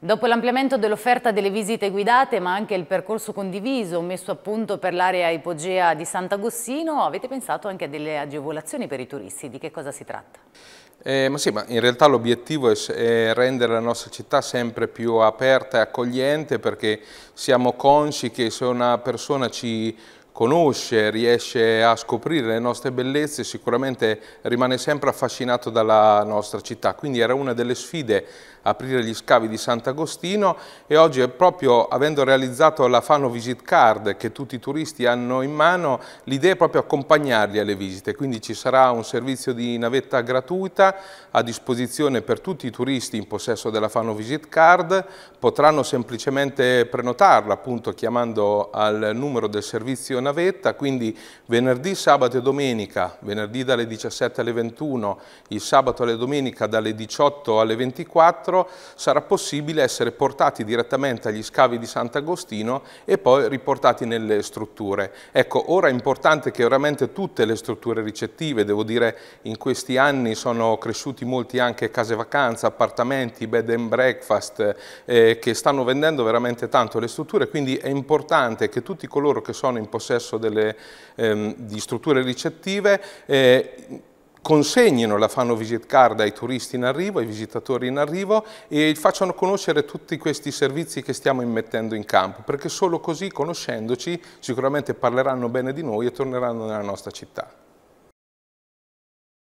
Dopo l'ampliamento dell'offerta delle visite guidate, ma anche il percorso condiviso messo a punto per l'area ipogea di Sant'Agostino, avete pensato anche a delle agevolazioni per i turisti. Di che cosa si tratta? Eh, ma sì, ma in realtà l'obiettivo è, è, rendere la nostra città sempre più aperta e accogliente perché siamo consci che se una persona ci conosce, riesce a scoprire le nostre bellezze, sicuramente rimane sempre affascinato dalla nostra città. Quindi era una delle sfide aprire gli scavi di Sant'Agostino e oggi proprio avendo realizzato la Fano Visit Card che tutti i turisti hanno in mano, l'idea è proprio accompagnarli alle visite, quindi ci sarà un servizio di navetta gratuita a disposizione per tutti i turisti in possesso della Fano Visit Card, potranno semplicemente prenotarla appunto chiamando al numero del servizio navetta, quindi venerdì, sabato e domenica, venerdì dalle 17 alle 21, il sabato alle domenica dalle 18 alle 24, sarà possibile essere portati direttamente agli scavi di Sant'Agostino e poi riportati nelle strutture. Ecco, ora è importante che veramente tutte le strutture ricettive, devo dire in questi anni sono cresciuti molti anche case vacanza, appartamenti, bed and breakfast, eh, che stanno vendendo veramente tanto le strutture, quindi è importante che tutti coloro che sono in possesso delle, ehm, di strutture ricettive eh, consegnino la fanno visit card ai turisti in arrivo, ai visitatori in arrivo e facciano conoscere tutti questi servizi che stiamo immettendo in campo, perché solo così, conoscendoci, sicuramente parleranno bene di noi e torneranno nella nostra città.